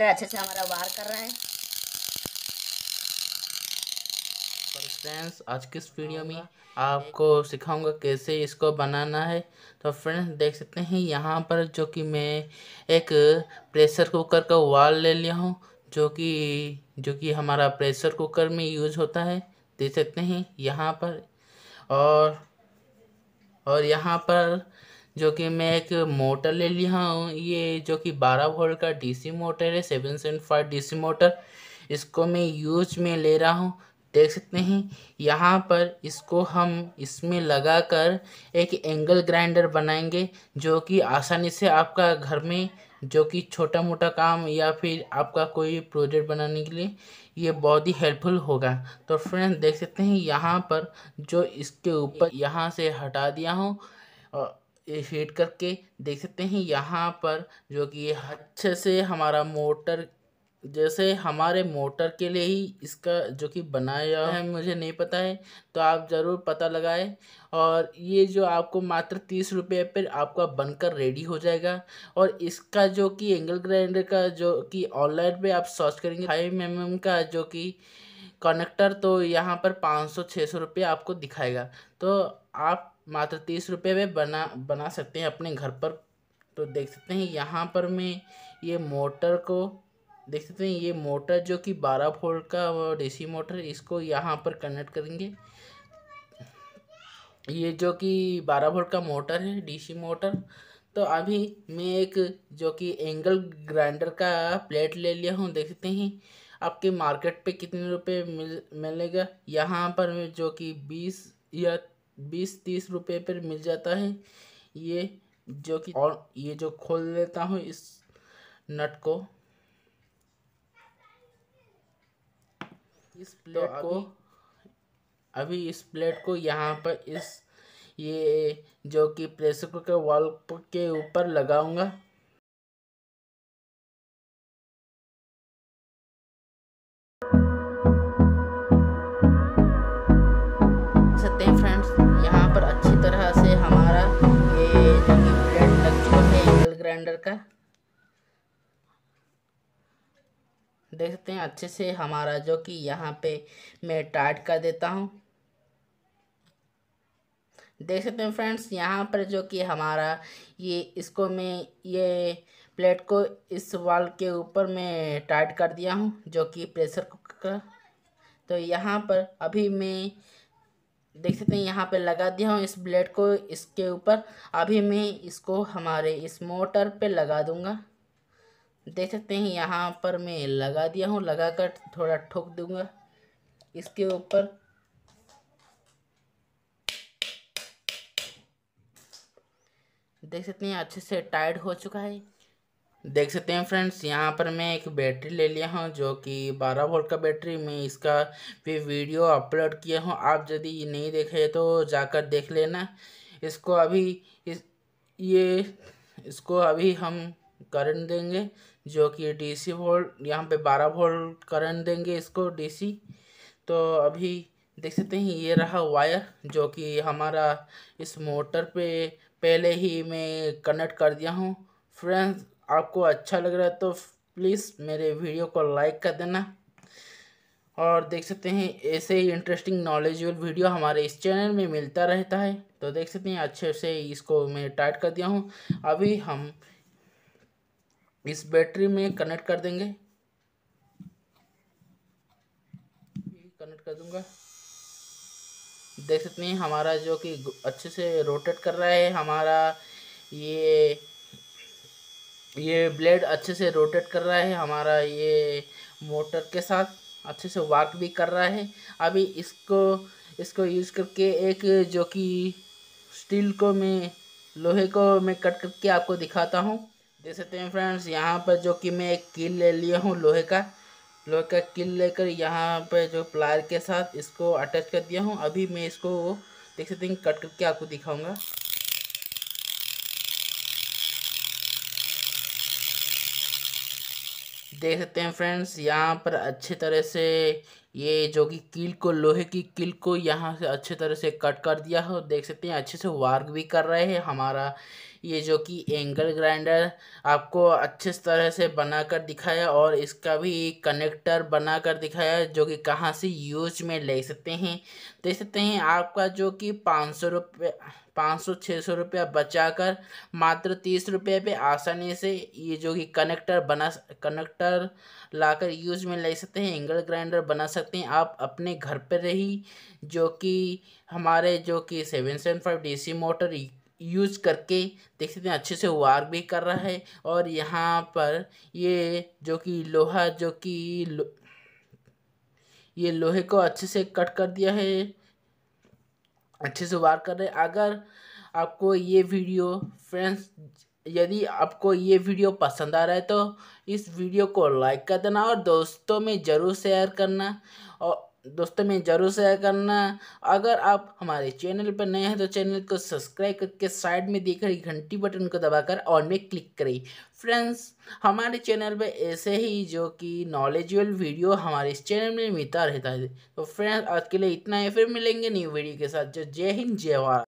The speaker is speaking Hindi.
सिलेंडर अच्छे से हमारा वार कर रहा है फ्रेंड्स आज के इस वीडियो में आपको सिखाऊंगा कैसे इसको बनाना है तो फ्रेंड्स देख सकते हैं यहाँ पर जो कि मैं एक प्रेशर कुकर का वाल ले लिया हूँ जो कि जो कि हमारा प्रेशर कुकर में यूज होता है देख सकते हैं यहाँ पर और और यहाँ पर जो कि मैं एक मोटर ले लिया हूँ ये जो कि बारह वोल्ट का डीसी मोटर है seven seven five D motor इसको मैं यूज में ले रहा हूँ देख सकते हैं यहाँ पर इसको हम इसमें लगाकर एक एंगल ग्राइंडर बनाएंगे जो कि आसानी से आपका घर में जो कि छोटा मोटा काम या फिर आपका कोई प्रोजेक्ट बनाने के लिए ये बहुत ही हेल्पफुल होगा तो फ्रेंड्स देख सकते हैं यहाँ पर जो इसके ऊपर यहाँ से हटा दिया हूँ शेड करके देख सकते हैं यहाँ पर जो कि अच्छे से हमारा मोटर जैसे हमारे मोटर के लिए ही इसका जो कि बनाया है मुझे नहीं पता है तो आप ज़रूर पता लगाएं और ये जो आपको मात्र तीस रुपये पर आपका बनकर रेडी हो जाएगा और इसका जो कि एंगल ग्राइंडर का जो कि ऑनलाइन पे आप सर्च करेंगे फाइव एम का जो कि कनेक्टर तो यहाँ पर पाँच सौ छः सौ रुपये आपको दिखाएगा तो आप मात्र तीस रुपये में बना बना सकते हैं अपने घर पर तो देख सकते हैं यहाँ पर मैं ये मोटर को देख सकते हैं ये मोटर जो कि बारह फोल्ट का डीसी मोटर इसको यहाँ पर कनेक्ट करेंगे ये जो कि बारह फोल्ट का मोटर है डीसी मोटर तो अभी मैं एक जो कि एंगल ग्राइंडर का प्लेट ले लिया हूँ देख सकते हैं आपके मार्केट पे कितने रुपए मिल मिलेगा यहाँ पर मैं जो कि बीस या बीस तीस रुपये पर मिल जाता है ये जो कि और ये जो खोल लेता हूँ इस नट को इस तो प्लेट तो को अभी इस प्लेट को यहाँ पर इस ये जो कि प्रेशर कुकर वॉल के ऊपर लगाऊंगा देख सकते हैं अच्छे से हमारा जो कि यहाँ पे मैं टाइट कर देता हूँ देख सकते हैं फ्रेंड्स यहाँ पर जो कि हमारा ये इसको मैं ये प्लेट को इस वाल के ऊपर मैं टाइट कर दिया हूँ जो कि प्रेशर कुकर का तो यहाँ पर अभी मैं देख सकते हैं यहाँ पे लगा दिया हूँ इस ब्लेड को इसके ऊपर अभी मैं इसको हमारे इस मोटर पे लगा दूँगा देख सकते हैं यहाँ पर मैं लगा दिया हूँ लगा कर थोड़ा ठोक दूँगा इसके ऊपर देख सकते हैं अच्छे से टाइट हो चुका है देख सकते हैं फ्रेंड्स यहाँ पर मैं एक बैटरी ले लिया हूँ जो कि 12 वोल्ट का बैटरी मैं इसका भी वीडियो अपलोड किया हूँ आप यदि नहीं देखे तो जाकर देख लेना इसको अभी इस ये इसको अभी हम करंट देंगे जो कि डीसी वोल्ट यहाँ पे 12 वोल्ट करंट देंगे इसको डीसी तो अभी देख सकते हैं ये रहा वायर जो कि हमारा इस मोटर पे पहले ही मैं कनेक्ट कर दिया हूँ फ्रेंड्स आपको अच्छा लग रहा है तो प्लीज़ मेरे वीडियो को लाइक कर देना और देख सकते हैं ऐसे ही इंटरेस्टिंग नॉलेजल वीडियो हमारे इस चैनल में मिलता रहता है तो देख सकते हैं अच्छे से इसको मैं टाइट कर दिया हूँ अभी हम इस बैटरी में कनेक्ट कर देंगे कनेक्ट कर दूंगा देख सकते हैं हमारा जो कि अच्छे से रोटेट कर रहा है हमारा ये ये ब्लेड अच्छे से रोटेट कर रहा है हमारा ये मोटर के साथ अच्छे से वर्क भी कर रहा है अभी इसको इसको यूज़ करके एक जो कि स्टील को मैं लोहे को मैं कट करके आपको दिखाता हूँ देख सकते हैं फ्रेंड्स यहाँ पर जो कि मैं एक किल ले लिया हूँ लोहे का लोहे का किल लेकर यहाँ पर जो प्लायर के साथ इसको अटैच कर दिया हूँ अभी मैं इसको देख सकते हैं कट करके आपको दिखाऊंगा देख सकते हैं फ्रेंड्स यहाँ पर अच्छे तरह से ये जो कि किल को लोहे की किल को यहाँ से अच्छे तरह से कट कर दिया हो देख सकते हैं अच्छे से वार्क भी कर रहे हैं हमारा ये जो कि एंगल ग्राइंडर आपको अच्छे तरह से बनाकर दिखाया और इसका भी कनेक्टर बनाकर दिखाया जो कि कहाँ से यूज में ले सकते हैं दे सकते हैं आपका जो कि पाँच सौ रुपये पाँच सौ छः सौ रुपया बचा कर मात्र तीस रुपये पे आसानी से ये जो कि कनेक्टर बना कनेक्टर लाकर यूज में ले सकते हैं एंगल ग्राइंडर बना सकते हैं आप अपने घर पर रही जो कि हमारे जो कि seven seven five D motor use करके देख सकते हैं अच्छे से वार भी कर रहा है और यहाँ पर ये जो कि लोहा जो कि लो, ये लोहे को अच्छे से कट कर दिया है अच्छे से वार कर रहे हैं अगर आपको ये वीडियो फ्रेंड्स यदि आपको ये वीडियो पसंद आ रहा है तो इस वीडियो को लाइक कर देना और दोस्तों में ज़रूर शेयर करना और दोस्तों में ज़रूर शेयर करना अगर आप हमारे चैनल पर नए हैं तो चैनल को सब्सक्राइब करके साइड में दिख रही घंटी बटन को दबाकर ऑन में क्लिक करें फ्रेंड्स हमारे चैनल पर ऐसे ही जो कि नॉलेजेबल वीडियो हमारे इस चैनल में मिलता रहता है तो फ्रेंड्स आज के लिए इतना ही फिर मिलेंगे न्यू वीडियो के साथ जो जय हिंद जय भारत